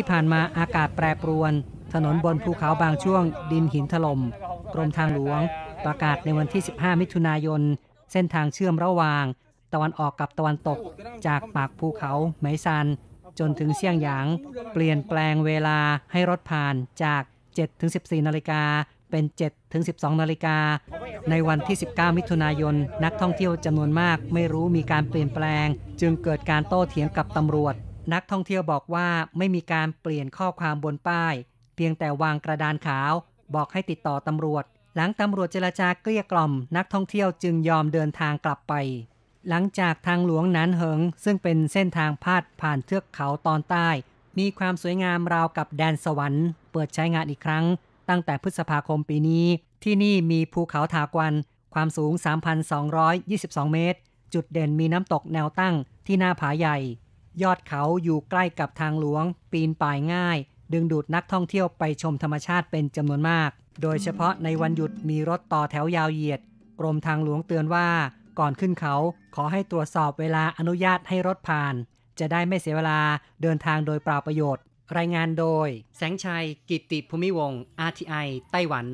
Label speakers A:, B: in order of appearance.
A: ที่ผ่านมาอากาศแปรปรวนถนนบนภูเขาบางช่วง ดินหินถลม่มกรมทางหลวง ประกาศในวันที่ 15 มิถุนายนเส้นทางเชื่อมระหว่าง ตะวันออกกับตะวันตก จากปากภูเขาไหมซันจนถึงเชียงหยาง เปลี่ยนแปลงเวลาให้รถผ่านจาก 7-14 นาฬิกาเป็น 7-12 นาฬิกาในวันที่ 19 มิถุนายนนักท่องเที่ยวจำนวนมาก ไม่รู้มีการเปลี่ยนแปลง จึงเกิดการโต้เถียงกับตำรวจนักท่องเที่ยวบอกว่าไม่มีการเปลี่ยนข้อความบนป้ายเพียงแต่วางกระดานขาว บอกให้ติดต่อตำรวจ หลังตำรวจเจรจาเกลี้ยกล่อม นักท่องเที่ยวจึงยอมเดินทางกลับไป หลังจากทางหลวงนันเหิงซึ่งเป็นเส้นทางพาดผ่านเทือกเขาตอนใต้ มีความสวยงามราวกับแดนสวรรค์เปิดใช้งานอีกครั้งตั้งแต่พฤษภาคมปีนี้ที่นี่มีภูเขาถากวัน ความสูง 3,222 เมตรจุดเด่นมีน้ำตกแนวตั้งที่หน้าผาใหญ่ยอดเขาอยู่ใกล้กับทางหลวง ปีนป่ายง่าย ดึงดูดนักท่องเที่ยวไปชมธรรมชาติเป็นจำนวนมาก โดยเฉพาะในวันหยุดมีรถต่อแถวยาวเหยียด กรมทางหลวงเตือนว่าก่อนขึ้นเขาขอให้ตรวจสอบเวลาอนุญาตให้รถผ่าน จะได้ไม่เสียเวลาเดินทางโดยเปล่าประโยชน์ รายงานโดย แสงชัย กิติภูมิวง RTI ไต้หวัน